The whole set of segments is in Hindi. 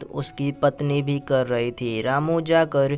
तो उसकी पत्नी भी कर रही थी रामू जाकर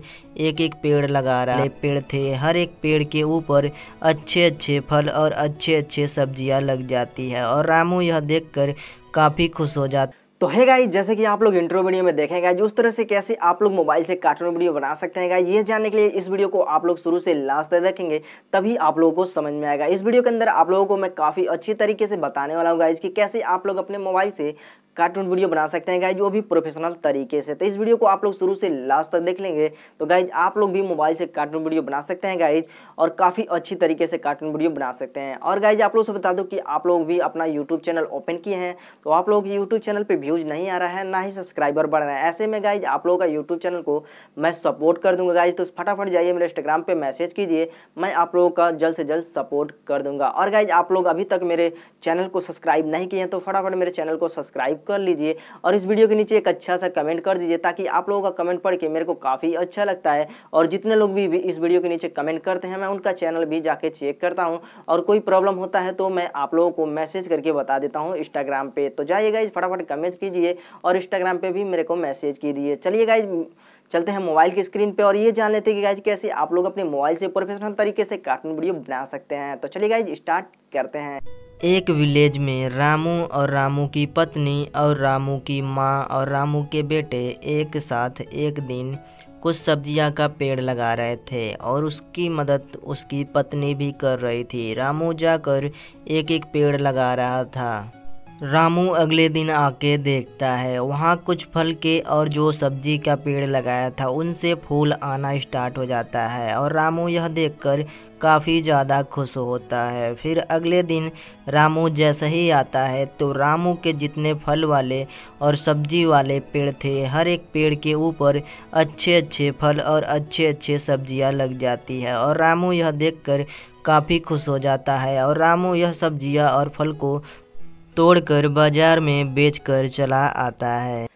एक एक पेड़ लगा रहा पेड़ थे हर एक पेड़ के ऊपर अच्छे अच्छे फल और अच्छे अच्छे सब्जियां लग जाती है और रामू यह देखकर काफ़ी खुश हो जाता तो है गाई जैसे कि आप लोग इंट्रो वीडियो में देखेंगे गाई उस तरह से कैसे आप लोग मोबाइल से कार्टून वीडियो बना सकते हैं गाई ये जानने के लिए इस वीडियो को आप लोग शुरू से लास्ट तक देखेंगे तभी आप लोगों को समझ में आएगा इस वीडियो के अंदर आप लोगों को मैं काफ़ी अच्छी तरीके से बताने वाला हूँ गाइज कि कैसे आप लोग अपने मोबाइल से कार्टून वीडियो बना सकते हैं गाइज वो भी प्रोफेशनल तरीके से तो इस वीडियो को आप लोग शुरू से लास्ट तक देख लेंगे तो गाइज आप लोग भी मोबाइल से कार्टून वीडियो बना सकते हैं गाइज और काफ़ी अच्छी तरीके से कार्टून वीडियो बना सकते हैं और गाइज आप लोग से बता दो कि आप लोग भी अपना यूट्यूब चैनल ओपन किए हैं तो आप लोग यूट्यूब चैनल पर व्यूज़ नहीं आ रहा है ना ही सब्सक्राइबर बढ़ रहे हैं ऐसे में गाइज आप लोगों का यूट्यूब चैनल को मैं सपोर्ट कर दूंगा गाइज तो फटाफट जाइए मेरे इंस्टाग्राम पर मैसेज कीजिए मैं आप लोगों का जल्द से जल्द सपोर्ट कर दूंगा और गाइज आप लोग अभी तक मेरे चैनल को सब्सक्राइब नहीं किए हैं तो फटाफट मेरे चैनल को सब्सक्राइब सब्सक्राइब कर लीजिए और इस वीडियो के नीचे एक अच्छा सा कमेंट कर दीजिए ताकि आप लोगों का कमेंट पढ़ के मेरे को काफ़ी अच्छा लगता है और जितने लोग भी इस वीडियो के नीचे कमेंट करते हैं मैं उनका चैनल भी जाके चेक करता हूँ और कोई प्रॉब्लम होता है तो मैं आप लोगों को मैसेज करके बता देता हूँ इंस्टाग्राम पर तो जाइएगा इस फटाफट कमेंट कीजिए और इंस्टाग्राम पर भी मेरे को मैसेज कीजिए चलिए गाइज चलते हैं मोबाइल की स्क्रीन पे और ये जान लेते हैं कि गाइज कैसे आप लोग अपने मोबाइल से प्रोफेशनल तरीके से कार्टून वीडियो बना सकते हैं तो चलिए गाइज स्टार्ट करते हैं एक विलेज में रामू और रामू की पत्नी और रामू की माँ और रामू के बेटे एक साथ एक दिन कुछ सब्जियाँ का पेड़ लगा रहे थे और उसकी मदद उसकी पत्नी भी कर रही थी रामू जाकर एक एक पेड़ लगा रहा था रामू अगले दिन आके देखता है वहाँ कुछ फल के और जो सब्जी का पेड़ लगाया था उनसे फूल आना स्टार्ट हो जाता है और रामू यह देखकर काफ़ी ज़्यादा खुश होता है फिर अगले दिन रामू जैसे ही आता है तो रामू के जितने फल वाले और सब्जी वाले पेड़ थे हर एक पेड़ के ऊपर अच्छे अच्छे फल और अच्छे अच्छे सब्जियां लग जाती है और रामू यह देखकर काफ़ी खुश हो जाता है और रामू यह सब्जियां और फल को तोड़कर बाज़ार में बेचकर चला आता है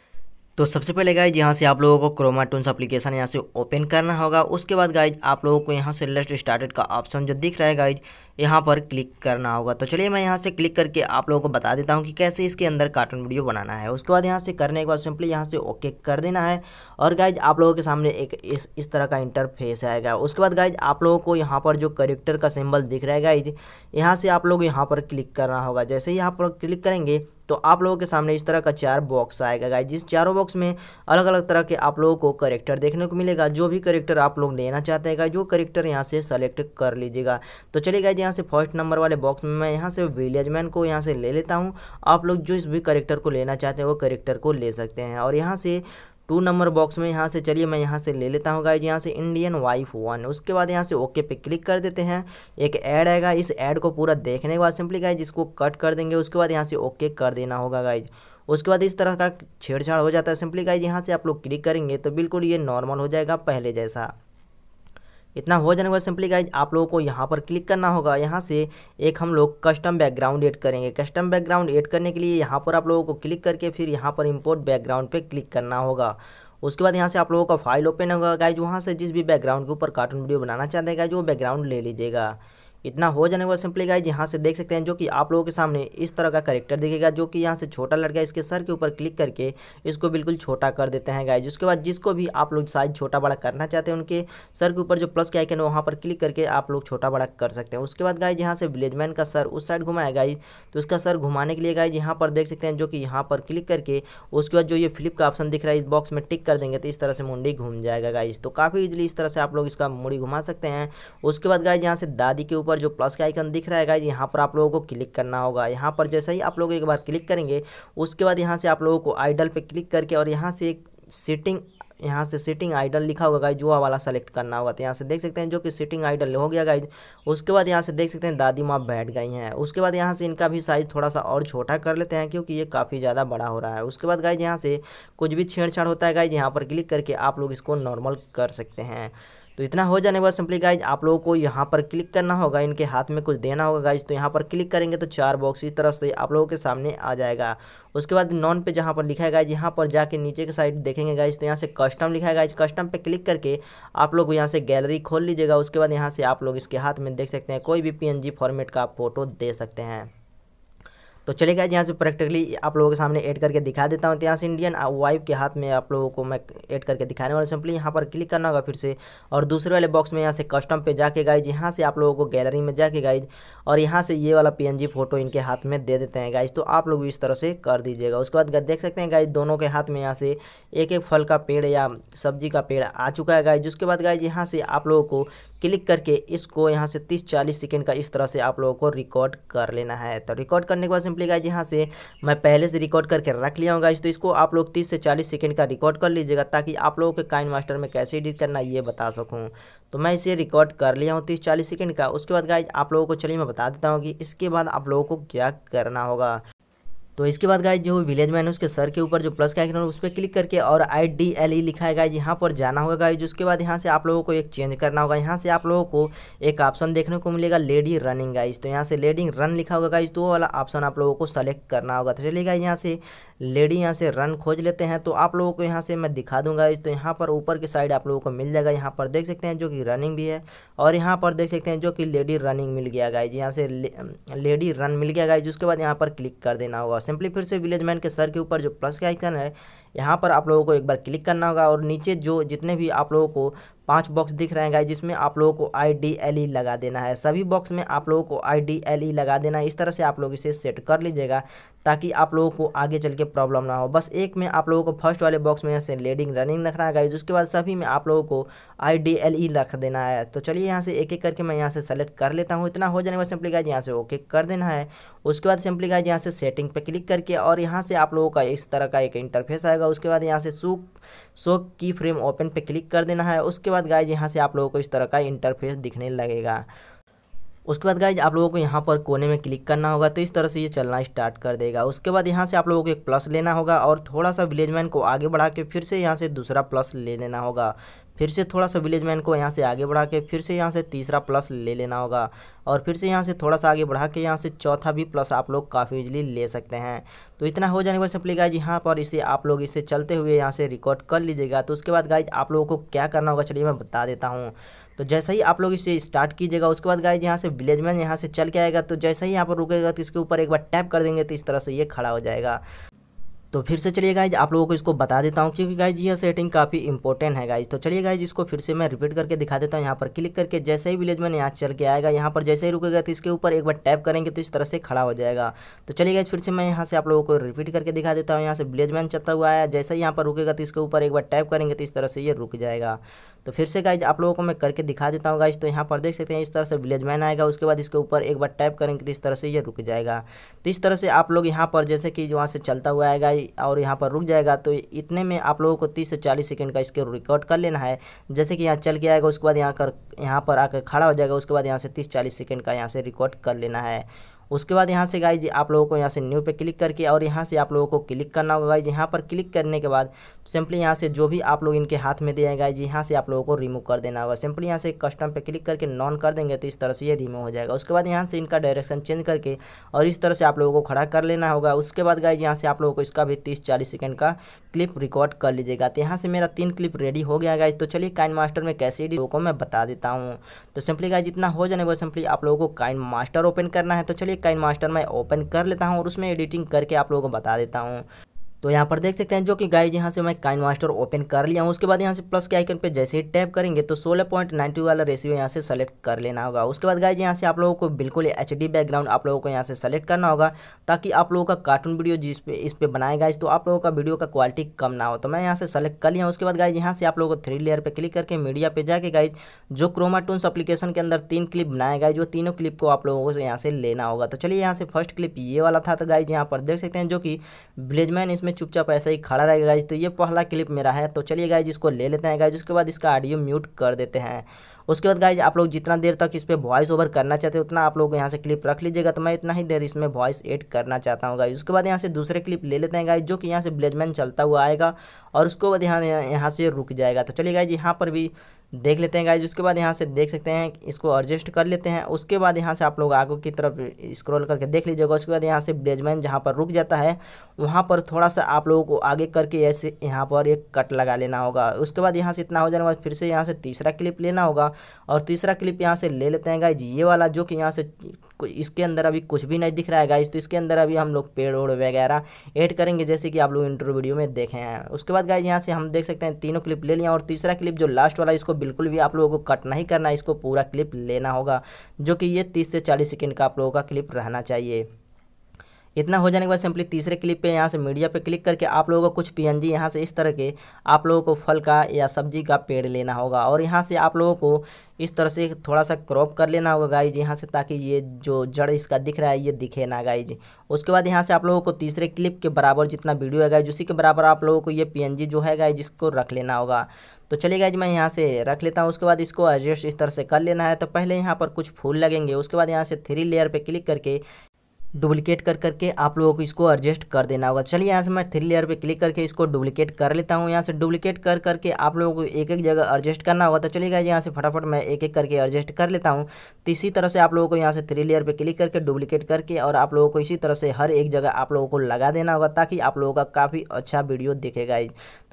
तो सबसे पहले गाइज यहाँ से आप लोगों को क्रोमाटून्स अप्लीकेशन यहाँ से ओपन करना होगा उसके बाद गाइज आप लोगों को यहाँ से लेस्ट स्टार्टेड का ऑप्शन जो दिख रहा है गाइज यहाँ पर क्लिक करना होगा तो चलिए मैं यहाँ से क्लिक करके आप लोगों को बता देता हूँ कि कैसे इसके अंदर कार्टून वीडियो बनाना है उसके बाद यहाँ से करने के बाद सिंपली यहाँ से ओके कर देना है और गाइज आप लोगों के सामने एक इस इस तरह का इंटरफेस आएगा उसके बाद गाइज आप लोगों को यहाँ पर जो करेक्टर का सिम्बल दिख रहा है गाइज यहाँ से आप लोग यहाँ पर क्लिक करना होगा जैसे ही यहाँ पर क्लिक करेंगे तो आप लोगों के सामने इस तरह का चार बॉक्स आएगा गाइज जिस चारों बॉक्स में अलग अलग तरह के आप लोगों को करेक्टर देखने को मिलेगा जो भी करेक्टर आप लोग लेना चाहते हैं जो करेक्टर यहाँ से सेलेक्ट कर लीजिएगा तो चलिए गाइज यहाँ से फर्स्ट नंबर वाले बॉक्स में मैं यहाँ से विलेज मैन को यहाँ से ले लेता हूँ आप लोग जो इस भी करेक्टर को लेना चाहते हैं वो करेक्टर को ले सकते हैं और यहाँ से टू नंबर बॉक्स में यहाँ से चलिए मैं यहाँ से ले लेता हूँ गाइज यहाँ से इंडियन वाइफ वन उसके बाद यहाँ से ओके पे क्लिक कर देते हैं एक ऐड आएगा इस ऐड को पूरा देखने के बाद सिंपली गाइज इसको कट कर देंगे उसके बाद यहाँ से ओके कर देना होगा गाइज उसके बाद इस तरह का छेड़छाड़ हो जाता है सिंपली गाइज यहाँ से आप लोग क्लिक करेंगे तो बिल्कुल ये नॉर्मल हो जाएगा पहले जैसा इतना हो जाने के बाद सिंपली गाइज आप लोगों को यहाँ पर क्लिक करना होगा यहाँ से एक हम लोग कस्टम बैकग्राउंड एड करेंगे कस्टम बैकग्राउंड एड करने के लिए यहाँ पर आप लोगों को क्लिक करके फिर यहाँ पर इम्पोर्ट बैकग्राउंड पर क्लिक करना होगा उसके बाद यहाँ से आप लोगों का फाइल ओपन होगा गाइज वहाँ से जिस भी बैकग्राउंड के ऊपर कार्टून वीडियो बनाना चाहते हैं गाइज वो बैकग्राउंड ले लीजिएगा इतना हो जाने के सिंपली गाइज यहाँ से देख सकते हैं जो कि आप लोगों के सामने इस तरह का करेक्टर दिखेगा जो कि यहाँ से छोटा लड़का इसके सर के ऊपर क्लिक करके इसको बिल्कुल छोटा कर देते हैं गाइज उसके बाद जिसको भी आप लोग साइज छोटा बड़ा करना चाहते हैं उनके सर के ऊपर जो प्लस के आइकन है वहाँ पर क्लिक करके आप लोग छोटा बड़ा कर सकते हैं उसके बाद गाइज यहाँ से विलेजमैन का सर उस साइड घुमाया गाइज तो उसका सर घुमाने के लिए गाइज यहाँ पर देख सकते हैं जो कि यहाँ पर क्लिक करके उसके बाद जो ये फ्लिप का ऑप्शन दिख रहा है इस बॉक्स में टिक कर देंगे तो इस तरह से मुंडी घूम जाएगा गाइज तो काफ़ी इजिली इस तरह से आप लोग इसका मुड़ी घुमा सकते हैं उसके बाद गाइज यहाँ से दादी के ऊपर ऊपर जो प्लस का आइकन दिख रहा है गाइज यहाँ पर आप लोगों को क्लिक करना होगा यहाँ पर जैसे ही आप लोग एक बार क्लिक करेंगे उसके बाद यहाँ से आप लोगों को आइडल पर क्लिक करके और यहाँ से एक सेटिंग यहाँ से सिटिंग आइडल लिखा होगा गाइज जुआ वाला सेलेक्ट करना होगा तो यहाँ से देख सकते हैं जो कि सिटिंग आइडल हो गया गाइज उसके बाद यहाँ से देख सकते हैं दादी माँ बैठ गई हैं उसके बाद यहाँ से इनका भी साइज़ थोड़ा सा और छोटा कर लेते हैं क्योंकि ये काफ़ी ज़्यादा बड़ा हो रहा है उसके बाद गाइज यहाँ से कुछ भी छेड़छाड़ होता है गाइज यहाँ पर क्लिक करके आप लोग इसको नॉर्मल कर सकते हैं तो इतना हो जाने के बाद सिंपली गाइज आप लोगों को यहाँ पर क्लिक करना होगा इनके हाथ में कुछ देना होगा गाइज तो यहाँ पर क्लिक करेंगे तो चार बॉक्स इस तरह से आप लोगों के सामने आ जाएगा उसके बाद नॉन पे जहाँ पर लिखा है गाइज यहाँ पर जाके नीचे के साइड देखेंगे गाइज तो यहाँ से कस्टम लिखा है गाइज कस्टम पे क्लिक करके आप लोग यहाँ से गैलरी खोल लीजिएगा उसके बाद यहाँ से आप लोग इसके हाथ में देख सकते हैं कोई भी पी फॉर्मेट का आप फोटो दे सकते हैं तो चलेगा यहाँ से प्रैक्टिकली आप लोगों के सामने ऐड करके दिखा देता हूँ तो यहाँ से इंडियन वाइफ के हाथ में आप लोगों को मैं ऐड करके दिखाने वाला सिंपली यहाँ पर क्लिक करना होगा फिर से और दूसरे वाले बॉक्स में यहाँ से कस्टम पे जाके गाइज यहाँ से आप लोगों को गैलरी में जाके गाइज और यहाँ से ये वाला पी फोटो इनके हाथ में दे देते हैं गाइज तो आप लोग इस तरह से कर दीजिएगा उसके बाद देख सकते हैं गाइज दोनों के हाथ में यहाँ से एक एक फल का पेड़ या सब्जी का पेड़ आ चुका है गाइज उसके बाद गाइज यहाँ से आप लोगों को क्लिक करके इसको यहाँ से 30-40 सेकेंड का इस तरह से आप लोगों को रिकॉर्ड कर लेना है तो रिकॉर्ड करने के बाद सिंपली गाइज यहाँ से मैं पहले से रिकॉर्ड करके रख लिया हूँ गाइज तो इसको आप लोग 30 से 40 सेकेंड का रिकॉर्ड कर लीजिएगा ताकि आप लोगों के काइन मास्टर में कैसे एडिट करना ये बता सकूँ तो मैं इसे रिकॉर्ड कर लिया हूँ तीस चालीस सेकेंड का उसके बाद गाइज आप लोगों को चलिए मैं बता देता हूँ कि इसके बाद आप लोगों को क्या करना होगा तो इसके बाद गाइज जो विलेज मैन उसके सर के ऊपर जो प्लस का आइकन है उस पर क्लिक करके और आई डी एल ई लिखा है गाइज यहाँ पर जाना होगा गाइज उसके बाद यहाँ से आप लोगों को एक चेंज करना होगा यहाँ से आप लोगों को एक ऑप्शन देखने को मिलेगा लेडी रनिंग गाइज तो यहाँ से लेडी रन लिखा होगा गाइज तो वाला ऑप्शन आप लोगों को सेलेक्ट करना होगा तो चलिए गाइज यहाँ से लेडी यहाँ से रन खोज लेते हैं तो आप लोगों को यहाँ से मैं दिखा दूंगा इस तो यहाँ पर ऊपर की साइड आप लोगों को मिल जाएगा यहाँ पर देख सकते हैं जो कि रनिंग भी है और यहाँ पर देख सकते हैं जो कि लेडी रनिंग मिल गया जी यहाँ से ले, लेडी रन मिल गया गाई उसके बाद यहाँ पर क्लिक कर देना होगा सिंपली फिर से विलेज मैन के सर के ऊपर जो प्लस का आइकन है यहाँ पर आप लोगों को एक बार क्लिक करना होगा और नीचे जो जितने भी आप लोगों को पांच बॉक्स दिख रहे हैं जिसमें आप लोगों को आई डी एल ई लगा देना है सभी बॉक्स में आप लोगों को आई डी एल ई लगा देना है इस तरह से आप लोग इसे सेट कर लीजिएगा ताकि आप लोगों को आगे चल के प्रॉब्लम ना हो बस एक में आप लोगों को फर्स्ट वाले बॉक्स में यहाँ से लेडिंग रनिंग रखना है गाइज उसके बाद सभी में आप लोगों को आई डी एल ई रख देना है तो चलिए यहाँ से एक एक करके मैं यहाँ से सेलेक्ट कर लेता हूँ इतना हो जाने वाला सिंपली गाइज यहाँ से ओके कर देना है उसके बाद सिंपली गाइज यहाँ से सेटिंग पर क्लिक करके और यहाँ से आप लोगों का इस तरह का एक इंटरफेस आएगा उसके बाद यहाँ से सो की फ्रेम ओपन पर क्लिक कर देना है उसके बाद गाइज यहाँ से आप लोगों को इस तरह का इंटरफेस दिखने लगेगा उसके बाद गाइज आप लोगों को यहाँ पर कोने में क्लिक करना होगा तो इस तरह से ये चलना स्टार्ट कर देगा उसके बाद यहाँ से आप लोगों को एक प्लस लेना होगा और थोड़ा सा विलेजमैन को आगे बढ़ा के फिर से यहाँ से दूसरा प्लस ले लेना होगा फिर से थोड़ा सा विलेजमैन को यहाँ से आगे बढ़ा के फिर से यहाँ से तीसरा प्लस ले लेना होगा और फिर से यहाँ से थोड़ा सा आगे बढ़ा के यहाँ से चौथा भी प्लस आप लोग काफ़ी इजली ले सकते हैं तो इतना हो जाने के बाद सिंपली गाइज यहाँ पर इसे आप लोग इसे चलते हुए यहाँ से रिकॉर्ड कर लीजिएगा तो उसके बाद गाइज आप लोगों को क्या करना होगा चलिए मैं बता देता हूँ तो जैसे ही आप लोग इसे स्टार्ट कीजिएगा उसके बाद गाइज यहाँ से विलेज मैन यहाँ से चल के आएगा तो जैसे ही यहाँ पर रुकेगा तो इसके ऊपर एक बार टैप कर देंगे तो इस तरह से ये खड़ा हो जाएगा तो फिर से चलिए गाइज आप लोगों को इसको बता देता हूँ क्योंकि गाइज यह सेटिंग काफ़ी इंपॉर्टेंट है गाइज तो चलिए गाइज इसको फिर से मैं रिपीट करके दिखा देता हूँ यहाँ पर क्लिक करके जैसे ही विलेज मैंने यहाँ चल के आएगा यहाँ पर जैसे ही रुकेगा तो इसके ऊपर एक बार टैप करेंगे तो इस तरह से खड़ा हो जाएगा तो चलिए गाइज फिर से मैं यहाँ से आप लोगों को रिपीट करके दिखा देता हूँ यहाँ से विलेज मैन चलता हुआ है जैसे ही यहाँ पर रुकेगा तो इसके ऊपर एक बार टैप करेंगे तो इस तरह से ये रुक जाएगा तो फिर से गाइज आप लोगों को मैं करके दिखा देता हूँ गाइज तो यहाँ पर देख सकते हैं इस तरह से विलेज मैन आएगा उसके बाद इसके ऊपर एक बार टैप करेंगे तो इस तरह से ये रुक जाएगा तो इस तरह से आप लोग यहाँ पर जैसे कि वहाँ से चलता हुआ आएगा और यहाँ पर रुक जाएगा तो इतने में आप लोगों को तीस से चालीस सेकेंड का इसके रिकॉर्ड कर लेना है जैसे कि यहाँ चल के आएगा उसके बाद यहाँ कर यहाँ पर आकर खड़ा हो जाएगा उसके बाद यहाँ से तीस चालीस सेकेंड का यहाँ से रिकॉर्ड कर लेना है उसके बाद यहाँ से गाइज आप लोगों को यहाँ से न्यू पे क्लिक करके और यहाँ से आप लोगों को क्लिक करना होगा गाइज यहाँ पर क्लिक करने के बाद सिंपली यहाँ से जो भी आप लोग इनके हाथ में दिए गाइज यहाँ से आप लोगों को रिमूव कर देना होगा सिंपली यहाँ से कस्टम पे क्लिक करके नॉन कर देंगे तो इस तरह से ये रिमूव हो जाएगा उसके बाद यहाँ से इनका डायरेक्शन चेंज करके और इस तरह से आप लोगों को खड़ा कर लेना होगा उसके बाद गाइज यहाँ से आप लोगों को इसका भी तीस चालीस सेकेंड का क्लिप रिकॉर्ड कर लीजिएगा तो यहाँ से मेरा तीन क्लिप रेडी हो गया गाइज तो चलिए काइन मास्टर में कैसे लोगों को मैं बता देता हूँ तो सिंपली गाइज जितना हो जाने वो सिंपली आप लोगों को काइन मास्टर ओपन करना है तो चलिए एक काइन मास्टर मैं ओपन कर लेता हूँ और उसमें एडिटिंग करके आप लोगों को बता देता हूँ तो यहाँ पर देख सकते हैं जो कि गाइज यहाँ से मैं काइन मास्टर ओपन कर लिया हूँ उसके बाद यहाँ से प्लस के आइकन पे जैसे ही टैप करेंगे तो 16.90 वाला रेशियो यहाँ से सेलेक्ट कर लेना होगा उसके बाद गाइज यहाँ से आप लोगों को बिल्कुल एच डी बैकग्राउंड आप लोगों को यहाँ से सेलेक्ट करना होगा ताकि आप लोगों का कार्टून वीडियो जिस पे इस पर बनाए गाइज तो आप लोगों का वीडियो का क्वालिटी कम ना हो तो मैं यहाँ से सेलेक्ट कर लिया उसके बाद गाइज यहाँ से आप लोगों को थ्री लेयर पर क्लिक करके मीडिया पर जाके गाइज जो क्रोमाटून्स अप्लीकेशन के अंदर तीन क्लिप बनाए गाइज वो तीनों क्लिप को आप लोगों को यहाँ से लेना होगा तो चलिए यहाँ से फर्स्ट क्लिप ये वाला था तो गाइज यहाँ पर देख सकते हैं जो कि ब्लेजमैन इसमें चुपचाप ऐसा ही खड़ा रहेगा गाइज तो ये पहला क्लिप मेरा है तो चलिए गाइज इसको ले लेते हैं गाइज उसके बाद इसका ऑडियो म्यूट कर देते हैं उसके बाद गाइज आप लोग जितना देर तक इस पर वॉइस ओवर करना चाहते हैं उतना आप लोग यहाँ से क्लिप रख लीजिएगा तो मैं इतना ही देर इसमें वॉइस एड करना चाहता हूँ गाइज उसके बाद यहाँ से दूसरे क्लिप ले लेते हैं गाइज जो कि यहाँ से ब्लेजमैन चलता हुआ आएगा और उसके बाद यहाँ यहाँ से रुक जाएगा तो चलिए गाइज यहाँ पर भी देख लेते हैं गाइज उसके बाद यहाँ से देख सकते हैं इसको एडजस्ट कर लेते हैं उसके बाद यहाँ से आप लोग आगे की तरफ स्क्रॉल करके देख लीजिएगा उसके बाद यहाँ से ब्लेजमैन जहाँ पर रुक जाता है वहाँ पर थोड़ा सा आप लोगों को आगे करके ऐसे यहाँ पर एक कट लगा लेना होगा उसके बाद यहाँ से इतना हो जाने बाद फिर से यहाँ से तीसरा क्लिप लेना होगा और तीसरा क्लिप यहाँ से ले लेते हैं गाइज ये वाला जो कि यहाँ से इसके अंदर अभी कुछ भी नहीं दिख रहा है गाइस तो इसके अंदर अभी हम लोग पेड़ ओड़ वगैरह ऐड करेंगे जैसे कि आप लोग इंटर वीडियो में देखे हैं उसके बाद गाइस यहाँ से हम देख सकते हैं तीनों क्लिप ले लिया और तीसरा क्लिप जो लास्ट वाला इसको बिल्कुल भी आप लोगों को कट नहीं करना इसको पूरा क्लिप लेना होगा जो कि ये तीस से चालीस सेकेंड का आप लोगों का क्लिप रहना चाहिए इतना हो जाने के बाद सिंपली तीसरे क्लिप पे यहाँ से मीडिया पे क्लिक करके आप लोगों को कुछ पीएनजी यहाँ से इस तरह के आप लोगों को फल का या सब्जी का पेड़ लेना होगा और यहाँ से आप लोगों को इस तरह से थोड़ा सा क्रॉप कर लेना होगा जी यहाँ से ताकि ये जो जड़ इसका दिख रहा है ये दिखे ना जी उसके बाद यहाँ से आप लोगों को तीसरे क्लिप के बराबर जितना वीडियो है गाई उसी के बराबर आप लोगों को ये जी जो है गाई जिसको रख लेना होगा तो चलिए गाइज मैं यहाँ से रख लेता हूँ उसके बाद इसको एडजस्ट इस तरह से कर लेना है तो पहले यहाँ पर कुछ फूल लगेंगे उसके बाद यहाँ से थ्री लेयर पे क्लिक करके डुप्लीकेट कर करके आप लोगों को इसको एडजस्ट कर देना होगा चलिए यहाँ से मैं थ्री लेयर पे क्लिक करके इसको डुप्लीकेट कर लेता हूँ यहाँ से डुप्लीकेट कर करके आप लोगों को एक एक जगह एडजस्ट करना होगा तो चलिएगा यहाँ से फटाफट मैं एक एक करके एडजस्ट कर लेता हूँ तो इसी तरह से आप लोगों को यहाँ से थ्री लेयर पर क्लिक करके डुप्लीकेट करके और आप लोगों को इसी तरह से हर एक जगह आप लोगों को लगा देना होगा ताकि आप लोगों का काफ़ी अच्छा वीडियो दिखेगा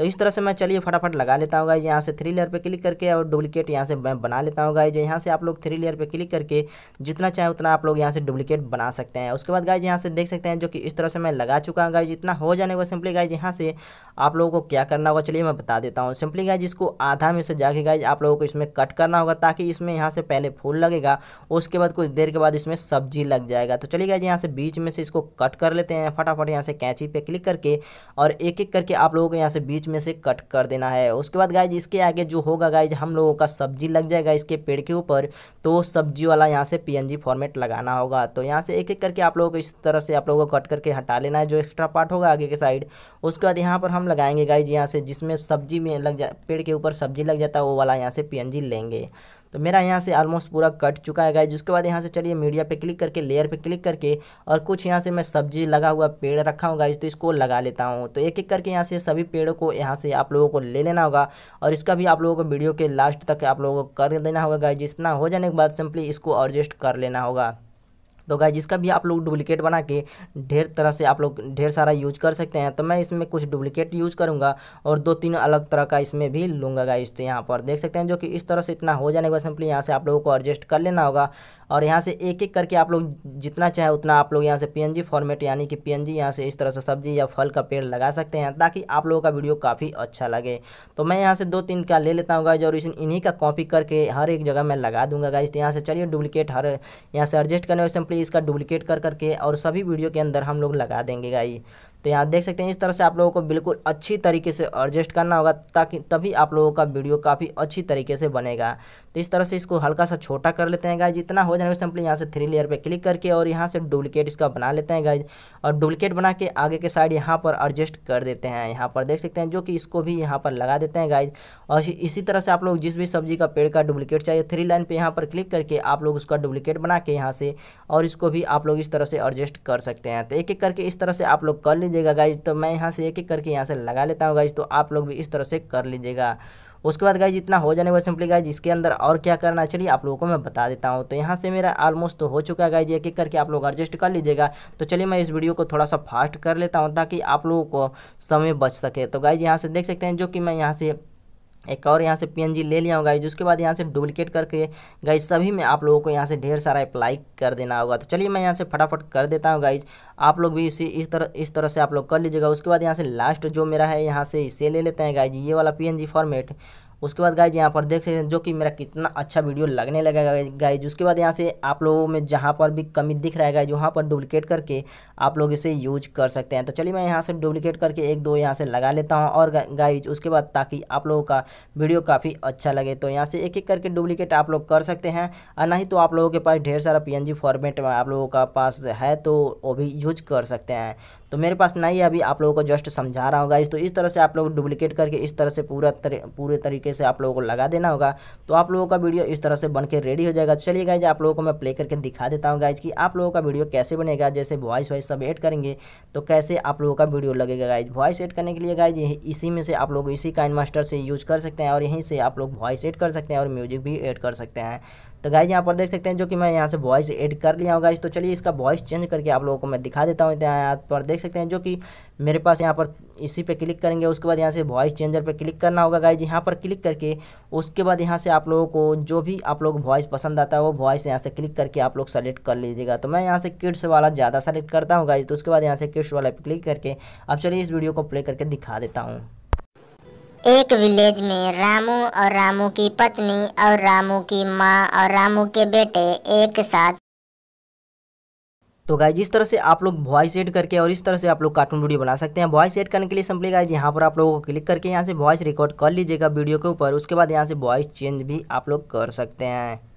तो इस तरह से मैं चलिए फटाफट लगा लेता हूँ गाइज यहाँ से थ्री लेयर पर क्लिक करके और डुप्लीकेट यहाँ से मैं बना लेता हूँ गाइज यहाँ से आप लोग थ्री लेयर पर क्लिक करके जितना चाहे उतना आप लोग यहाँ से डुप्लीकेट बना सकते हैं उसके बाद गाइज यहाँ से देख सकते हैं जो कि इस तरह से मैं लगा चुका हूँ गाइज इतना हो जाने का सिंपली गाइज यहाँ से आप लोगों को क्या करना होगा चलिए मैं बता देता हूँ सिंपली गाइज इसको आधा में से जाके गाइज आप लोगों को इसमें कट करना होगा ताकि इसमें यहाँ से पहले फूल लगेगा उसके बाद कुछ देर के बाद इसमें सब्जी लग जाएगा तो चलिए गाइज यहाँ से बीच में से इसको कट कर लेते हैं फटाफट यहाँ से कैंची पे क्लिक करके और एक एक करके आप लोगों को यहाँ से बीच में से कट कर देना है उसके बाद गाइज इसके आगे जो होगा गाइज हम लोगों का सब्जी लग जाएगा इसके पेड़ के ऊपर तो सब्जी वाला यहाँ से पी फॉर्मेट लगाना होगा तो यहाँ से एक एक करके आप लोगों को इस तरह से आप लोगों को कट करके हटा लेना है जो एक्स्ट्रा पार्ट होगा आगे के साइड उसके बाद यहाँ पर हम लगाएंगे गाइज यहाँ से जिसमें सब्जी में लग जा पेड़ के ऊपर सब्जी लग जाता है वो वाला यहाँ से पी लेंगे तो मेरा यहाँ से ऑलमोस्ट पूरा कट चुका है गाइज उसके बाद यहाँ से चलिए मीडिया पे क्लिक करके लेयर पे क्लिक करके और कुछ यहाँ से मैं सब्जी लगा हुआ पेड़ रखा हूँ गाइज तो इसको लगा लेता हूँ तो एक एक करके यहाँ से सभी पेड़ों को यहाँ से आप लोगों को ले लेना होगा और इसका भी आप लोगों को वीडियो के लास्ट तक आप लोगों को कर देना होगा गाइज इतना हो जाने के बाद सिंपली इसको एडजस्ट कर लेना होगा तो गाय जिसका भी आप लोग डुप्लीकेट बना के ढेर तरह से आप लोग ढेर सारा यूज कर सकते हैं तो मैं इसमें कुछ डुप्लीकेट यूज करूंगा और दो तीन अलग तरह का इसमें भी लूंगा गाय तो यहाँ पर देख सकते हैं जो कि इस तरह से इतना हो जाने के बाद सिंपली यहाँ से आप लोगों को एडजस्ट कर लेना होगा और यहाँ से एक एक करके आप लोग जितना चाहे उतना आप लोग यहाँ से पी फॉर्मेट यानी कि पी यहाँ से इस तरह से सब्जी या फल का पेड़ लगा सकते हैं ताकि आप लोगों का वीडियो काफ़ी अच्छा लगे तो मैं यहाँ से दो तीन का ले लेता हूँ गाइज और इन्हीं का कॉपी करके हर एक जगह मैं लगा दूंगा गाइज तो यहाँ से चलिए डुप्लीकेट हर यहाँ से एडजस्ट करने वाले सिंपली इसका डुप्लीकेट कर करके और सभी वीडियो के अंदर हम लोग लगा देंगे गाई तो यहाँ देख सकते हैं इस तरह से आप लोगों को बिल्कुल अच्छी तरीके से एडजस्ट करना होगा ताकि तभी आप लोगों का वीडियो काफ़ी अच्छी तरीके से बनेगा तो इस तरह से इसको हल्का सा छोटा कर लेते हैं गाइज जितना हो जाएगा सिंपली यहाँ से थ्री लेयर पर क्लिक करके और यहाँ से डुप्लीकेट इसका बना लेते हैं गाइज और डुप्लीकेट बना के आगे के साइड यहाँ पर एडजस्ट कर देते हैं यहाँ पर देख सकते हैं जो कि इसको भी यहाँ पर लगा देते हैं गाइज और इसी तरह से आप लोग जिस भी सब्जी का पेड़ का डुप्लीकेट चाहिए थ्री लाइन पर यहाँ पर क्लिक करके आप लोग उसका डुप्लीकेट बना के यहाँ से और इसको भी आप लोग इस तरह से एडजस्ट कर सकते हैं तो एक एक करके इस तरह से आप लोग कर लीजिएगा गाइज तो मैं यहाँ से एक एक करके यहाँ से लगा लेता हूँ गाइज तो आप लोग भी इस तरह से कर लीजिएगा उसके बाद गाइज इतना हो जाने के सिंपली गाइज इसके अंदर और क्या करना चलिए आप लोगों को मैं बता देता हूँ तो यहाँ से मेरा ऑलमोस्ट तो हो चुका है गाइज एक एक करके आप लोग एडजस्ट कर लीजिएगा तो चलिए मैं इस वीडियो को थोड़ा सा फास्ट कर लेता हूँ ताकि आप लोगों को समय बच सके तो गाइज यहाँ से देख सकते हैं जो कि मैं यहाँ से एक और यहाँ से पीएनजी ले लिया होगा उसके बाद यहाँ से डुप्लीकेट करके गाइज सभी में आप लोगों को यहाँ से ढेर सारा अप्लाई कर देना होगा तो चलिए मैं यहाँ से फटाफट कर देता हूँ गाइज आप लोग भी इसी इस तरह इस तरह से आप लोग कर लीजिएगा उसके बाद यहाँ से लास्ट जो मेरा है यहाँ से इसे ले लेते हैं गाइज ये वाला पी फॉर्मेट उसके बाद गाइज यहाँ पर देख सकते हैं जो कि मेरा कितना अच्छा वीडियो लगने लगेगा गाइज उसके बाद यहाँ से आप लोगों में जहाँ पर भी कमी दिख रहा है गाइज वहाँ पर डुप्लीकेट करके आप लोग इसे यूज कर सकते हैं तो चलिए मैं यहाँ से डुप्लीकेट करके एक दो यहाँ से लगा लेता हूँ और गाइज उसके बाद ताकि आप लोगों का वीडियो काफ़ी अच्छा लगे तो यहाँ से एक एक करके डुप्लीकेट आप लोग कर सकते हैं और नहीं तो आप लोगों के पास ढेर सारा पी फॉर्मेट आप लोगों का पास है तो वो भी यूज कर सकते हैं तो मेरे पास नहीं है अभी आप लोगों को जस्ट समझा रहा होगा इस तो इस तरह से आप लोग डुप्लीकेट करके इस तरह से पूरा तर, पूरे तरीके से आप लोगों को लगा देना होगा तो आप लोगों का वीडियो इस तरह से बन के रेडी हो जाएगा चलिए गाइज आप लोगों को मैं प्ले करके दिखा देता हूँ गाइज की आप लोगों का वीडियो कैसे बनेगा जैसे वॉइस वॉइस सब एड करेंगे तो कैसे आप लोगों का वीडियो लगेगा गाइज वॉइस एड करने के लिए गाइज इसी में से आप लोग इसी काइन मास्टर से यूज कर सकते हैं और यहीं से आप लोग वॉइस एड कर सकते हैं और म्यूजिक भी एड कर सकते हैं तो गाइज यहाँ पर देख सकते हैं जो कि मैं यहाँ से वॉइस एड कर लिया हूँ गाइज तो चलिए इसका वॉइस चेंज करके आप लोगों को मैं दिखा देता हूँ यहाँ पर देख सकते हैं जो कि मेरे पास यहाँ पर इसी पे क्लिक करेंगे उसके बाद यहाँ से वॉइस चेंजर पे क्लिक करना होगा गाइज यहाँ पर क्लिक करके उसके बाद यहाँ से आप लोगों को जो भी आप लोग वॉइस पसंद आता है वो वॉइस यहाँ से क्लिक करके आप लोग सेलेक्ट कर लीजिएगा तो मैं यहाँ से किड्स वाला ज़्यादा सेलेक्ट करता हूँ गाइज तो उसके बाद यहाँ से किड्स वाला क्लिक करके अब चलिए इस वीडियो को प्ले करके दिखा देता हूँ एक विलेज में रामू और रामू की पत्नी और रामू की माँ और रामू के बेटे एक साथ तो गाइज इस तरह से आप लोग वॉइस एड करके और इस तरह से आप लोग कार्टून वीडियो बना सकते हैं वॉइस एड करने के लिए सिंपली गाइज यहाँ पर आप लोगों को क्लिक करके यहाँ से वॉइस रिकॉर्ड कर लीजिएगा वीडियो के ऊपर उसके बाद यहाँ से वॉइस चेंज भी आप लोग कर सकते हैं